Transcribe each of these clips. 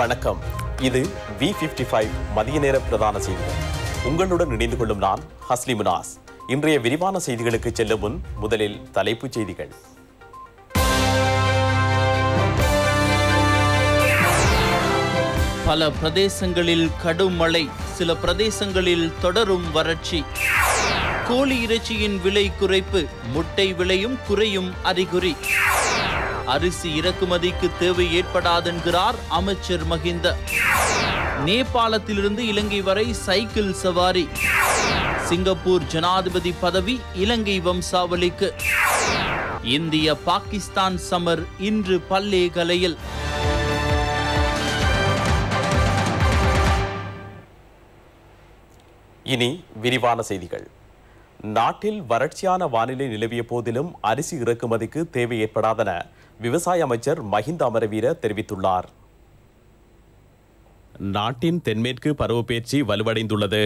வணக்கம் இது we fifty five மதிய நேர பிரதான செய்திகள் உங்களுடன் இணைந்து கொள்ளும் நான் ஹஸ்லி முனாஸ் இன்றைய விரிவான செய்திகளுக்கு செல்ல முன் முதலில் தலைப்புச் செய்திகள் பல பிரதேசங்களில் கடும் மழை சில பிரதேசங்களில் தொடரும் வறட்சி கோழி இறைச்சியின் விலை குறைப்பு முட்டை விலையும் குறையும் அறிகுறி அரிசி இறக்குமதிக்கு தேவை ஏற்படாதென்கிறார் அமைச்சர் மஹிந்த நேபாளத்திலிருந்து இலங்கை வரை சைக்கிள் சவாரி சிங்கப்பூர் ஜனாதிபதி பதவி இலங்கை வம்சாவளிக்கு இந்திய பாகிஸ்தான் சமர் இன்று கலையில் இனி விரிவான செய்திகள் நாட்டில் வறட்சியான வானிலை நிலவிய போதிலும் அரிசி இறக்குமதிக்கு தேவை ஏற்படாதன விவசாய அமைச்சர் மஹிந்த அமரவீர தெரிவித்துள்ளார் நாட்டின் தென்மேற்கு பருவப்பேச்சு வலுவடைந்துள்ளது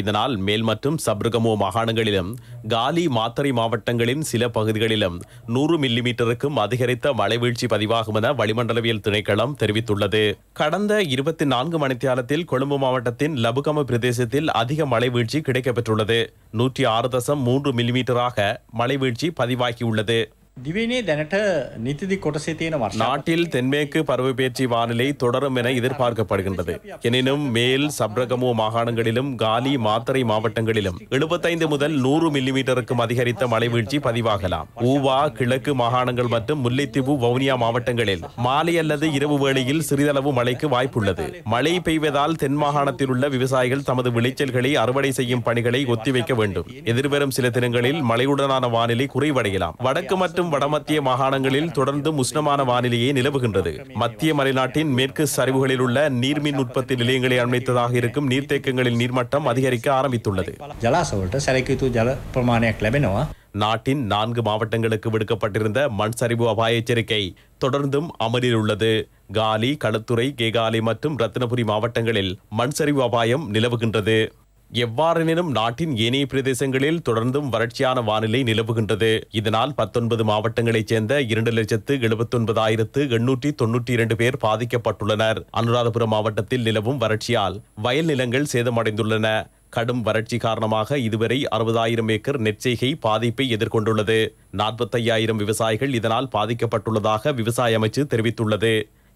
இதனால் மேல் மற்றும் சப்ருகமோ மாகாணங்களிலும் காலி மாத்தறை மாவட்டங்களின் சில பகுதிகளிலும் நூறு மில்லிமீட்டருக்கும் அதிகரித்த மழைவீழ்ச்சி பதிவாகும் என வளிமண்டலவியல் திணைக்களம் தெரிவித்துள்ளது கடந்த இருபத்தி நான்கு மணித்தியாலத்தில் கொழும்பு மாவட்டத்தின் லபுகம பிரதேசத்தில் அதிக மழைவீழ்ச்சி கிடைக்கப்பெற்றுள்ளது நூற்றி ஆறு தசம் மூன்று மில்லிமீட்டராக மழைவீழ்ச்சி பதிவாகியுள்ளது திவினே දැනට நிதிதி කොටසේ තියෙන වර්ෂ நாட்டில் தென்மேற்கு பருவப்பெயர்ச்சி வானிலை தொடரும் என எதிர்பார்க்கப்படுகின்றது எனினும் மேல் சப்ரகமோ மாகாணங்களிலும் காலி மாத்தரை மாவட்டங்களிலும் எழுபத்தைந்து முதல் நூறு மில்லிமீட்டருக்கும் அதிகரித்த மழைவீழ்ச்சி பதிவாகலாம் ஊவா கிழக்கு மாகாணங்கள் மற்றும் முல்லைத்தீவு வவுனியா மாவட்டங்களில் மாலை அல்லது இரவு வேளையில் சிறிதளவு மழைக்கு வாய்ப்புள்ளது மழை பெய்வதால் தென் மாகாணத்தில் உள்ள விவசாயிகள் தமது விளைச்சல்களை அறுவடை செய்யும் பணிகளை ஒத்திவைக்க வேண்டும் எதிர்வரும் சில தினங்களில் மழையுடனான வானிலை குறைவடையலாம் வடக்கு மற்றும் வடமத்திய மாகாணங்களில் தொடர்ந்து உஷ்ணமான வானிலையே நிலவுகின்றது மத்திய மலைநாட்டின் மேற்கு சரிவுகளில் உள்ள நீர்மின் உற்பத்தி நிலையங்களை அண்மைத்ததாக இருக்கும் நீர்த்தேக்கங்களில் நீர்மட்டம் அதிகரிக்க ஆரம்பித்துள்ளது நாட்டின் நான்கு மாவட்டங்களுக்கு விடுக்கப்பட்டிருந்த மண் சரிவு அபாய எச்சரிக்கை தொடர்ந்தும் அமலில் உள்ளது காலி களுத்துறை கேகாலி மற்றும் ரத்தினபுரி மாவட்டங்களில் மண் சரிவு அபாயம் நிலவுகின்றது எவ்வாறெனினும் நாட்டின் ஏனைய பிரதேசங்களில் தொடர்ந்தும் வறட்சியான வானிலை நிலவுகின்றது இதனால் பத்தொன்பது மாவட்டங்களைச் சேர்ந்த இரண்டு லட்சத்து எழுபத்தொன்பதாயிரத்து எண்ணூற்றி தொன்னூற்றி இரண்டு பேர் பாதிக்கப்பட்டுள்ளனர் அனுராதபுரம் மாவட்டத்தில் நிலவும் வறட்சியால் வயல் நிலங்கள் சேதமடைந்துள்ளன கடும் வறட்சி காரணமாக இதுவரை அறுபதாயிரம் ஏக்கர் நெற்செய்கை பாதிப்பை எதிர்கொண்டுள்ளது நாற்பத்தையாயிரம் விவசாயிகள் இதனால் பாதிக்கப்பட்டுள்ளதாக விவசாய அமைச்சு தெரிவித்துள்ளது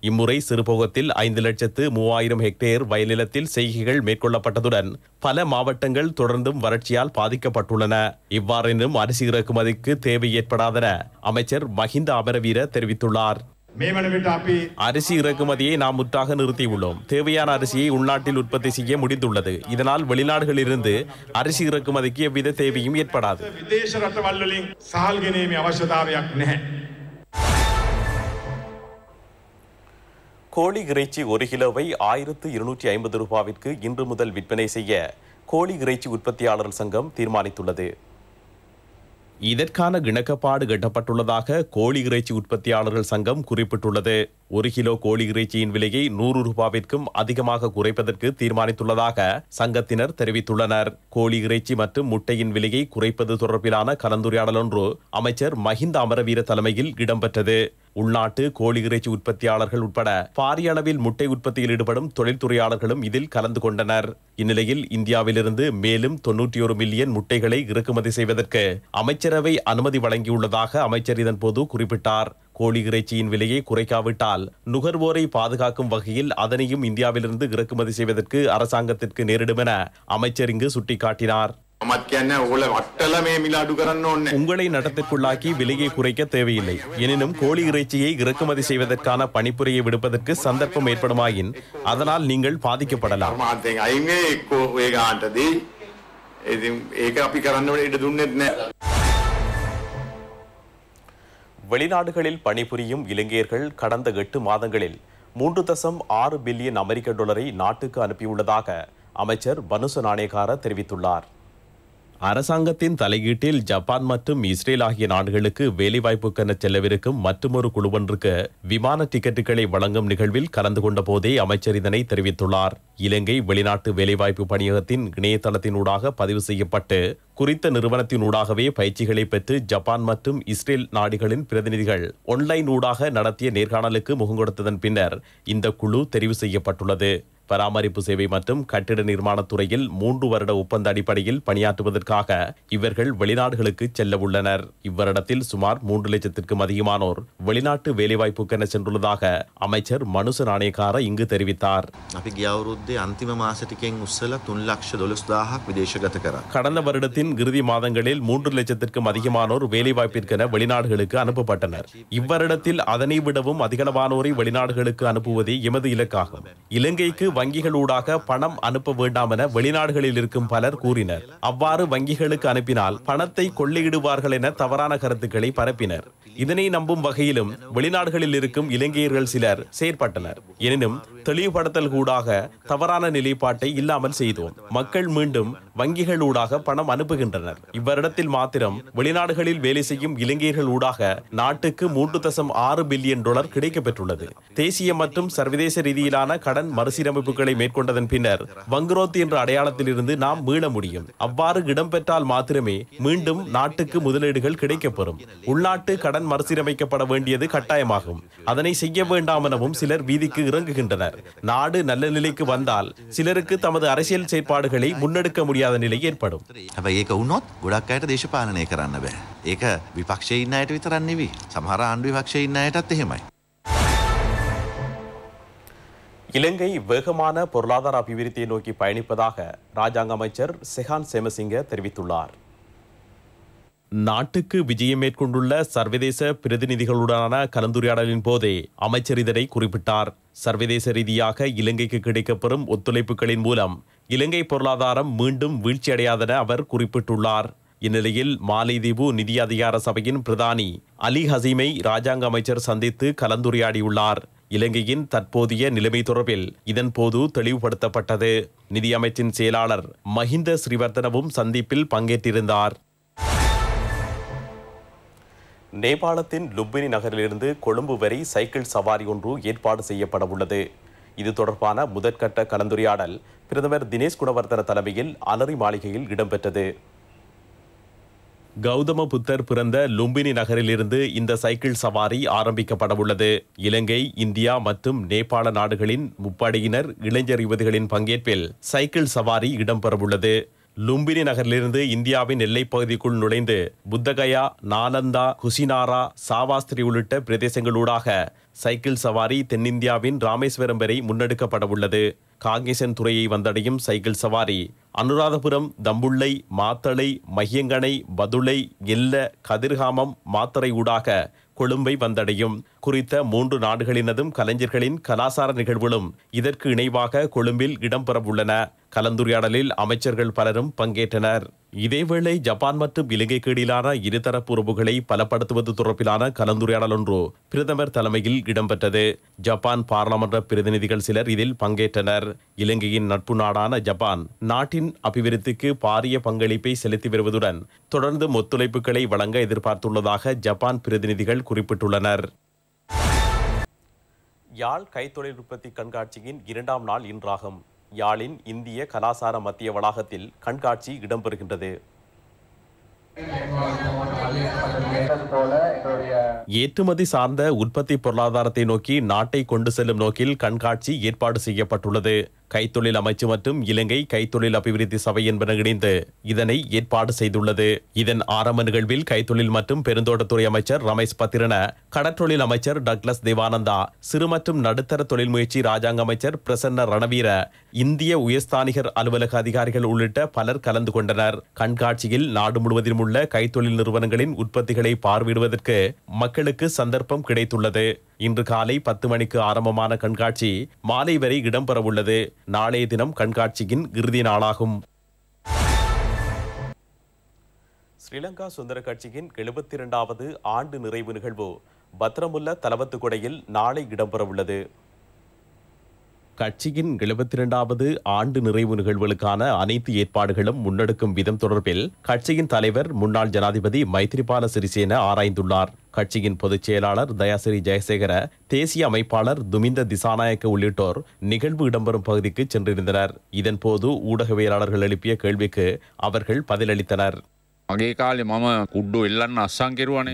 இம்முறை சிறுபோகத்தில் ஐந்து லட்சத்து மூவாயிரம் ஹெக்டேர் வயல்நிலத்தில் செய்கைகள் மேற்கொள்ளப்பட்டதுடன் பல மாவட்டங்கள் தொடர்ந்தும் வறட்சியால் பாதிக்கப்பட்டுள்ளன இவ்வாறெனும் அரிசி இறக்குமதிக்கு தேவை ஏற்படாதென அமைச்சர் மஹிந்த அமரவீர தெரிவித்துள்ளார் அரிசி இறக்குமதியை நாம் முற்றாக நிறுத்தியுள்ளோம் தேவையான அரிசியை உள்நாட்டில் உற்பத்தி செய்ய முடிந்துள்ளது இதனால் வெளிநாடுகளிலிருந்து அரிசி இறக்குமதிக்கு எவ்வித தேவையும் ஏற்படாது கோழி இறைச்சி ஒரு கிலோவை ஆயிரத்து இருநூற்றி ஐம்பது ரூபாவிற்கு இன்று முதல் விற்பனை செய்ய கோழி இறைச்சி உற்பத்தியாளர்கள் சங்கம் தீர்மானித்துள்ளது இதற்கான இணக்கப்பாடு கட்டப்பட்டுள்ளதாக கோழி இறைச்சி உற்பத்தியாளர்கள் சங்கம் குறிப்பிட்டுள்ளது ஒரு கிலோ கோழி இறைச்சியின் விலையை நூறு ரூபாவிற்கும் அதிகமாக குறைப்பதற்கு தீர்மானித்துள்ளதாக சங்கத்தினர் தெரிவித்துள்ளனர் கோழி இறைச்சி மற்றும் முட்டையின் விலையை குறைப்பது தொடர்பிலான கலந்துரையாடல் ஒன்று அமைச்சர் மஹிந்த அமரவீர தலைமையில் இடம்பெற்றது உள்நாட்டு கோழி இறைச்சி உற்பத்தியாளர்கள் உட்பட பாரிய அளவில் முட்டை உற்பத்தியில் ஈடுபடும் தொழில்துறையாளர்களும் இதில் கலந்து கொண்டனர் இந்நிலையில் இந்தியாவிலிருந்து மேலும் தொன்னூற்றி ஒரு மில்லியன் முட்டைகளை இறக்குமதி செய்வதற்கு அமைச்சரவை அனுமதி வழங்கியுள்ளதாக அமைச்சர் இதன்போது குறிப்பிட்டார் கோழி இறைச்சியின் விலையை குறைக்காவிட்டால் நுகர்வோரை பாதுகாக்கும் வகையில் அதனையும் இந்தியாவிலிருந்து இறக்குமதி செய்வதற்கு அரசாங்கத்திற்கு நேரிடும் என அமைச்சர் இங்கு சுட்டிக்காட்டினார் உங்களை நடத்திற்குள்ளாக்கி விலையை குறைக்க தேவையில்லை எனினும் கோழி இறைச்சியை இறக்குமதி செய்வதற்கான பணிப்புரையை விடுப்பதற்கு சந்தர்ப்பம் ஏற்படுமாயின் அதனால் நீங்கள் பாதிக்கப்படலாம் வெளிநாடுகளில் பணிபுரியும் இலங்கையர்கள் கடந்த எட்டு மாதங்களில் மூன்று தசம் ஆறு பில்லியன் அமெரிக்க டாலரை நாட்டுக்கு அனுப்பியுள்ளதாக அமைச்சர் பனுச நாணயக்கார தெரிவித்துள்ளார் அரசாங்கத்தின் தலையீட்டில் ஜப்பான் மற்றும் இஸ்ரேல் ஆகிய நாடுகளுக்கு வேலைவாய்ப்புக்கென செல்லவிருக்கும் மற்றொரு குழுவொன்றுக்கு விமான டிக்கெட்டுகளை வழங்கும் நிகழ்வில் கலந்து கொண்ட போதே அமைச்சர் இதனை தெரிவித்துள்ளார் இலங்கை வெளிநாட்டு வேலைவாய்ப்பு பணியகத்தின் இணையதளத்தினூடாக பதிவு செய்யப்பட்டு குறித்த நிறுவனத்தினூடாகவே பயிற்சிகளை பெற்று ஜப்பான் மற்றும் இஸ்ரேல் நாடுகளின் பிரதிநிதிகள் ஒன்லைன் ஊடாக நடத்திய நேர்காணலுக்கு முகங்கொடுத்ததன் பின்னர் இந்த குழு தெரிவு செய்யப்பட்டுள்ளது பராமரிப்பு சேவை மற்றும் கட்டிட நிர்மாணத் துறையில் மூன்று வருட ஒப்பந்த அடிப்படையில் பணியாற்றுவதற்காக இவர்கள் வெளிநாடுகளுக்கு செல்ல உள்ளனர் இவ்வருடத்தில் சுமார் மூன்று லட்சத்திற்கும் அதிகமானோர் வெளிநாட்டு வேலைவாய்ப்புக்கென சென்றுள்ளதாக அமைச்சர் மனுச நாணயக்கார இங்கு தெரிவித்தார் கடந்த வருடத்தின் இறுதி மாதங்களில் மூன்று லட்சத்திற்கும் அதிகமானோர் வேலைவாய்ப்பிற்கென வெளிநாடுகளுக்கு அனுப்பப்பட்டனர் இவ்வருடத்தில் அதனை விடவும் அதிகளவானோரை வெளிநாடுகளுக்கு அனுப்புவதே எமது இலக்காகும் இலங்கைக்கு வங்கிகளூடாக பணம் அனுப்ப வேண்டாம் என வெளிநாடுகளில் இருக்கும் பலர் கூறினர் அவ்வாறு வங்கிகளுக்கு அனுப்பினால் பணத்தை கொள்ளையிடுவார்கள் என தவறான கருத்துக்களை பரப்பினர் இதனை நம்பும் வகையிலும் வெளிநாடுகளில் இருக்கும் இலங்கையர்கள் சிலர் செயற்பட்டனர் எனினும் தெளிவுபடுத்தல் கூடாக தவறான நிலைப்பாட்டை இல்லாமல் செய்தோம் மக்கள் மீண்டும் வங்கிகள் ஊடாக பணம் அனுப்புகின்றனர் இவ்வரிடத்தில் மாத்திரம் வெளிநாடுகளில் வேலை செய்யும் இலங்கையர்கள் ஊடாக நாட்டுக்கு மூன்று தசம் ஆறு பில்லியன் டாலர் கிடைக்கப்பெற்றுள்ளது தேசிய மற்றும் சர்வதேச ரீதியிலான கடன் மறுசீரமைப்புகளை மேற்கொண்டதன் பின்னர் வங்குரோத் என்ற அடையாளத்திலிருந்து நாம் மீள முடியும் அவ்வாறு இடம்பெற்றால் மாத்திரமே மீண்டும் நாட்டுக்கு முதலீடுகள் கிடைக்கப்பெறும் உள்நாட்டு கடன் தான் மறுசீரமைக்கப்பட வேண்டியது கட்டாயமாகும் அதனை செய்ய வேண்டாம் எனவும் சிலர் வீதிக்கு இறங்குகின்றனர் நாடு நல்ல நிலைக்கு வந்தால் சிலருக்கு தமது அரசியல் செயற்பாடுகளை முன்னெடுக்க முடியாத நிலை ஏற்படும் இலங்கை வேகமான பொருளாதார அபிவிருத்தியை நோக்கி பயணிப்பதாக ராஜாங்க அமைச்சர் செஹான் சேமசிங்க தெரிவித்துள்ளார் நாட்டுக்கு விஜயம் மேற்கொண்டுள்ள சர்வதேச பிரதிநிதிகளுடனான கலந்துரையாடலின் போதே அமைச்சர் இதனை குறிப்பிட்டார் சர்வதேச ரீதியாக இலங்கைக்கு கிடைக்கப்பெறும் ஒத்துழைப்புகளின் மூலம் இலங்கை பொருளாதாரம் மீண்டும் வீழ்ச்சியடையாதென அவர் குறிப்பிட்டுள்ளார் இந்நிலையில் மாலைதீவு நிதி அதிகார சபையின் பிரதானி அலி ஹசீமை ராஜாங்க அமைச்சர் சந்தித்து கலந்துரையாடியுள்ளார் இலங்கையின் தற்போதைய நிலைமை தொடர்பில் இதன் போது தெளிவுபடுத்தப்பட்டது நிதியமைச்சின் செயலாளர் மஹிந்த ஸ்ரீவர்தனவும் சந்திப்பில் பங்கேற்றிருந்தார் நேபாளத்தின் லும்பினி நகரிலிருந்து கொழும்பு வரை சைக்கிள் சவாரி ஒன்று ஏற்பாடு செய்யப்பட உள்ளது இது தொடர்பான முதற்கட்ட கலந்துரையாடல் பிரதமர் தினேஷ் குணவர்தன தலைமையில் அலரி மாளிகையில் இடம்பெற்றது கௌதம புத்தர் பிறந்த லும்பினி நகரிலிருந்து இந்த சைக்கிள் சவாரி ஆரம்பிக்கப்படவுள்ளது இலங்கை இந்தியா மற்றும் நேபாள நாடுகளின் முப்படையினர் இளைஞர் யுவதிகளின் பங்கேற்பில் சைக்கிள் சவாரி இடம்பெறவுள்ளது லும்பினி நகரிலிருந்து இந்தியாவின் எல்லைப் பகுதிக்குள் நுழைந்து புத்தகயா நாலந்தா குசினாரா சாவாஸ்திரி உள்ளிட்ட பிரதேசங்களூடாக சைக்கிள் சவாரி தென்னிந்தியாவின் ராமேஸ்வரம் வரை முன்னெடுக்கப்பட உள்ளது காங்கேசன் துறையை வந்தடையும் சைக்கிள் சவாரி அனுராதபுரம் தம்புள்ளை மாத்தளை மையங்கனை பதுளை எல்ல கதிர்காமம் மாத்தரை ஊடாக கொழும்பை வந்தடையும் குறித்த மூன்று நாடுகளினதும் கலைஞர்களின் கலாசார நிகழ்வுகளும் இதற்கு இணைவாக கொழும்பில் இடம்பெறவுள்ளன கலந்துரையாடலில் அமைச்சர்கள் பலரும் பங்கேற்றனர் இதேவேளை ஜப்பான் மற்றும் இலங்கைக்கு இடையிலான இருதரப்பு உறவுகளை பலப்படுத்துவது தொடர்பிலான கலந்துரையாடல் ஒன்று பிரதமர் தலைமையில் இடம்பெற்றது ஜப்பான் பாராளுமன்ற பிரதிநிதிகள் சிலர் இதில் பங்கேற்றனர் இலங்கையின் நட்பு நாடான ஜப்பான் நாட்டின் அபிவிருத்திக்கு பாரிய பங்களிப்பை செலுத்தி வருவதுடன் தொடர்ந்து ஒத்துழைப்புகளை வழங்க எதிர்பார்த்துள்ளதாக ஜப்பான் பிரதிநிதிகள் குறிப்பிட்டுள்ளனர் யாழ் கைத்தொழில் உற்பத்தி கண்காட்சியின் இரண்டாம் நாள் இன்றாகும் யாழின் இந்திய கலாசார மத்திய வளாகத்தில் கண்காட்சி இடம்பெறுகின்றது ஏற்றுமதி சார்ந்த உற்பத்தி பொருளாதாரத்தை நோக்கி நாட்டை கொண்டு செல்லும் நோக்கில் கண்காட்சி ஏற்பாடு செய்யப்பட்டுள்ளது கைத்தொழில் அமைச்சு மற்றும் இலங்கை கைத்தொழில் அபிவிருத்தி சபை என்பன இணைந்து இதனை ஏற்பாடு செய்துள்ளது இதன் ஆரம்ப நிகழ்வில் கைத்தொழில் மற்றும் பெருந்தோட்டத்துறை அமைச்சர் ரமேஷ் பத்திரன கடற்றொழில் அமைச்சர் டக்ளஸ் தேவானந்தா சிறு மற்றும் நடுத்தர தொழில் முயற்சி ராஜாங்க அமைச்சர் பிரசன்ன ரணவீர இந்திய உயர்ஸ்தானிகர் அலுவலக அதிகாரிகள் உள்ளிட்ட பலர் கலந்து கொண்டனர் கண்காட்சியில் நாடு முழுவதிலும் உள்ள கைத்தொழில் நிறுவனங்களின் உற்பத்திகளை பார்வையிடுவதற்கு மக்களுக்கு சந்தர்ப்பம் கிடைத்துள்ளது இன்று காலை பத்து மணிக்கு ஆரம்பமான கண்காட்சி மாலை வரை இடம்பெறவுள்ளது நாளைய தினம் கண்காட்சியின் இறுதி நாளாகும் ஸ்ரீலங்கா சுந்தர கட்சியின் எழுபத்தி இரண்டாவது ஆண்டு நிறைவு நிகழ்வு பத்திரமுல்ல தலவத்துக்குடையில் நாளை இடம்பெறவுள்ளது கட்சியின் எழுபத்தி இரண்டாவது ஆண்டு நிறைவு நிகழ்வுகளுக்கான அனைத்து ஏற்பாடுகளும் முன்னெடுக்கும் விதம் தொடர்பில் கட்சியின் தலைவர் முன்னாள் ஜனாதிபதி மைத்ரிபால சிறிசேன ஆராய்ந்துள்ளார் கட்சியின் பொதுச் செயலாளர் தயாசிரி ஜெயசேகர தேசிய அமைப்பாளர் துமிந்த திசாநாயக்க உள்ளிட்டோர் நிகழ்வு இடம்பெறும் பகுதிக்கு சென்றிருந்தனர் இதன்போது ஊடகவியலாளர்கள் எழுப்பிய கேள்விக்கு அவர்கள் பதிலளித்தனர்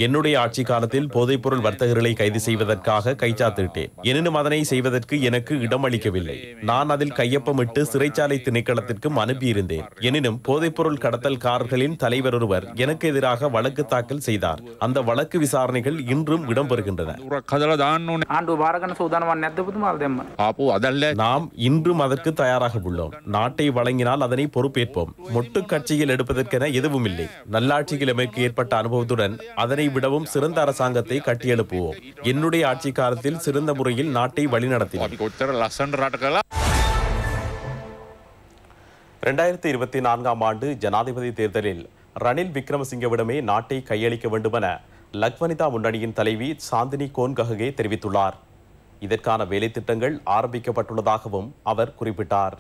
என்னுடைய ஆட்சி காலத்தில் போதைப்பொருள் வர்த்தகர்களை கைது செய்வதற்காக கைச்சாத்திட்டேன் எனினும் அதனை செய்வதற்கு எனக்கு இடம் அளிக்கவில்லை நான் அதில் கையொப்பமிட்டு சிறைச்சாலை திணைக்களத்திற்கும் அனுப்பியிருந்தேன் எனினும் போதைப்பொருள் காரர்களின் தலைவர் ஒருவர் எனக்கு எதிராக வழக்கு தாக்கல் செய்தார் அந்த வழக்கு விசாரணைகள் இன்றும் இடம்பெறுகின்றன நாம் இன்றும் அதற்கு தயாராக உள்ளோம் நாட்டை வழங்கினால் அதனை பொறுப்பேற்போம் மொட்டு கட்சியில் எடுப்பதற்கென எதுவும் இல்லை நல்லாட்சியில் எமைக்கு ஏற்பட்ட அனுபவத்துடன் அதனை விடவும் சிறந்த அரசாங்கத்தை கட்டியெழுப்புவோம் என்னுடைய ஆட்சி காலத்தில் சிறந்த முறையில் நாட்டை வழிநடத்தினோம் இரண்டாயிரத்தி இருபத்தி நான்காம் ஆண்டு ஜனாதிபதி தேர்தலில் ரணில் விக்ரமசிங்கவிடமே நாட்டை கையளிக்க வேண்டுமென லக்வனிதா முன்னணியின் தலைவி சாந்தினி கோன்கஹகே தெரிவித்துள்ளார் இதற்கான வேலைத்திட்டங்கள் ஆரம்பிக்கப்பட்டுள்ளதாகவும் அவர் குறிப்பிட்டார்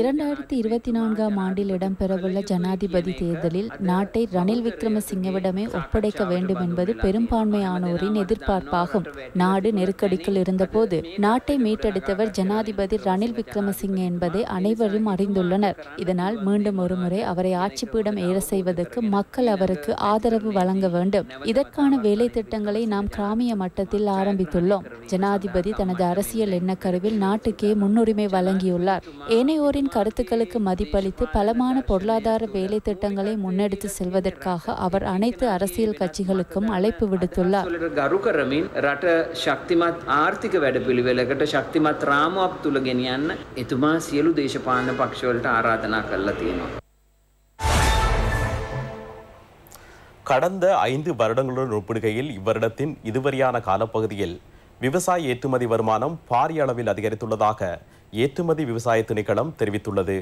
இரண்டாயிரத்தி இருபத்தி நான்காம் ஆண்டில் இடம்பெறவுள்ள ஜனாதிபதி தேர்தலில் நாட்டை ரணில் விக்ரமசிங்கவிடமே ஒப்படைக்க வேண்டும் என்பது பெரும்பான்மையானோரின் எதிர்பார்ப்பாகும் நாடு நெருக்கடிக்குள் இருந்தபோது நாட்டை மீட்டெடுத்தவர் ஜனாதிபதி ரணில் விக்ரமசிங்க என்பதை அனைவரும் அறிந்துள்ளனர் இதனால் மீண்டும் ஒருமுறை அவரை ஆட்சிப்பீடம் ஏற செய்வதற்கு மக்கள் அவருக்கு ஆதரவு வழங்க வேண்டும் இதற்கான வேலை திட்டங்களை நாம் கிராமிய மட்டத்தில் ஆரம்பித்துள்ளோம் ஜனாதிபதி தனது அரசியல் எண்ணக்கருவில் நாட்டுக்கே முன்னுரிமை வழங்கியுள்ளார் ஏனையோரின் கருத்துக்களுக்கு மதிப்பளித்து பலமான பொருளாதார வேலை திட்டங்களை முன்னெடுத்து செல்வதற்காக அவர் அனைத்து அரசியல் கட்சிகளுக்கும் அழைப்பு விடுத்துள்ளார் கடந்த ஐந்து வருடங்களுடன் ஒப்பிடுகையில் இவ்வருடத்தின் இதுவரையான காலப்பகுதியில் விவசாய ஏற்றுமதி வருமானம் பாரிய அளவில் அதிகரித்துள்ளதாக ஏற்றுமதி விவசாய திணைக்களம் தெரிவித்துள்ளது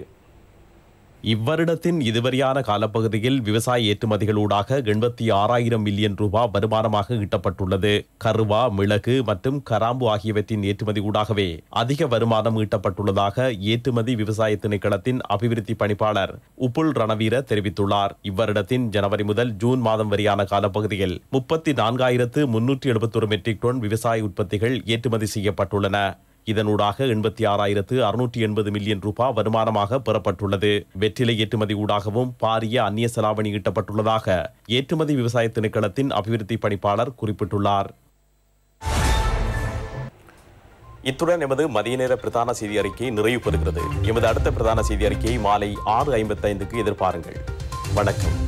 இவ்வருடத்தின் இதுவரையான காலப்பகுதியில் விவசாய ஏற்றுமதிகளூடாக எண்பத்தி ஆறாயிரம் மில்லியன் ரூபாய் வருமானமாக ஈட்டப்பட்டுள்ளது கருவா மிளகு மற்றும் கராம்பு ஆகியவற்றின் ஏற்றுமதி ஊடாகவே அதிக வருமானம் ஈட்டப்பட்டுள்ளதாக ஏற்றுமதி விவசாய திணைக்களத்தின் அபிவிருத்தி பணிப்பாளர் உப்புல் ரணவீர தெரிவித்துள்ளார் இவ்வருடத்தின் ஜனவரி முதல் ஜூன் மாதம் வரையான காலப்பகுதியில் முப்பத்தி நான்காயிரத்து முன்னூற்றி எழுபத்தொரு மெட்ரிக் டன் விவசாய உற்பத்திகள் ஏற்றுமதி செய்யப்பட்டுள்ளன இதனூடாக எண்பத்தி ஆறாயிரத்து அறுநூற்றி எண்பது மில்லியன் ரூபாய் வருமானமாக பெறப்பட்டுள்ளது வெற்றிலை ஏற்றுமதி ஊடாகவும் பாரிய அந்நிய செலாவணி ஈட்டப்பட்டுள்ளதாக ஏற்றுமதி விவசாய திணைக்களத்தின் அபிவிருத்தி பணிப்பாளர் குறிப்பிட்டுள்ளார் இத்துடன் எமது மதிய நேர பிரதான செய்தி அறிக்கை நிறைவு பெறுகிறது எமது அடுத்த பிரதான செய்தி அறிக்கையை மாலை ஆறு ஐம்பத்தைந்துக்கு எதிர்பாருங்கள் வணக்கம்